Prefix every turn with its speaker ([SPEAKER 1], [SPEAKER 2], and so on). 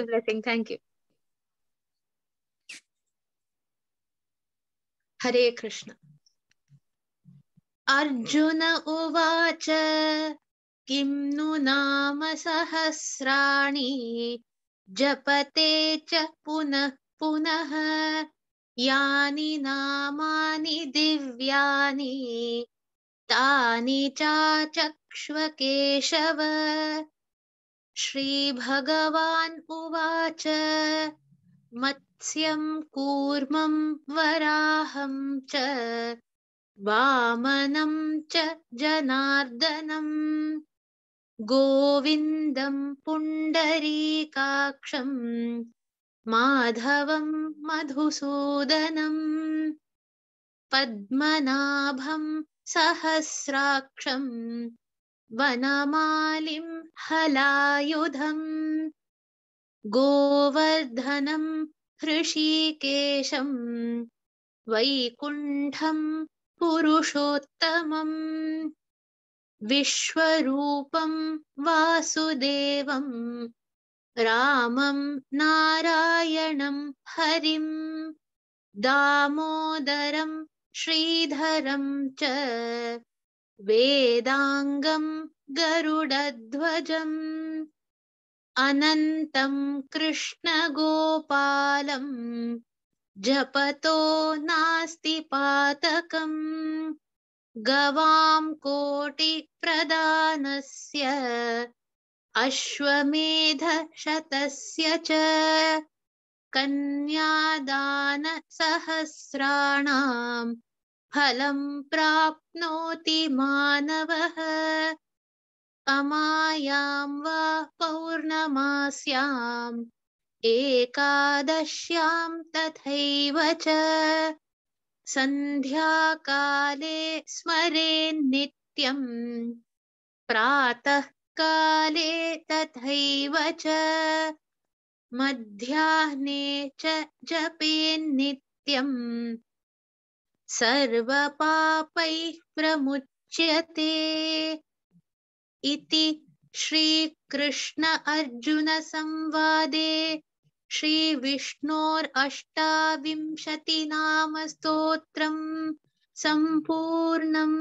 [SPEAKER 1] a blessing. Thank you. Hare Krishna. Arjun उवाच किं नु नाम सहस्राणि जपते च पुनः पुनः यानि नामानि दिव्यानि तानि चाचक्ष्व केशव श्रीभगवान् उवाच मत्स्यं कूर्मं वराहम च वामनं च जनार्दनं गोविन्दं पुण्डरीकाक्षं माधवं मधुसूदनम् पद्मनाभं सहस्राक्षम् वनमालिं हलायुधं गोवर्धनं हृषीकेशं वैकुण्ठं पुरुषोत्तमम् विश्वरूपं वासुदेवं रामं नारायणं हरिं दामोदरं श्रीधरं च वेदाङ्गं गरुडध्वजम् अनन्तं कृष्णगोपालम् जपतो नास्ति पातकम् गवां कोटिप्रदानस्य अश्वमेधशतस्य च कन्यादानसहस्राणाम् फलं प्राप्नोति मानवः अमायां वा पौर्णमास्याम् एकादश्यां तथैव च सन्ध्याकाले स्मरेन्नित्यम् प्रातःकाले तथैव च मध्याह्ने च जपेन्नित्यम् सर्वपापैः प्रमुच्यते इति श्रीकृष्ण अर्जुनसंवादे श्रीविष्णोरष्टाविंशतिनामस्तोत्रम् सम्पूर्णम्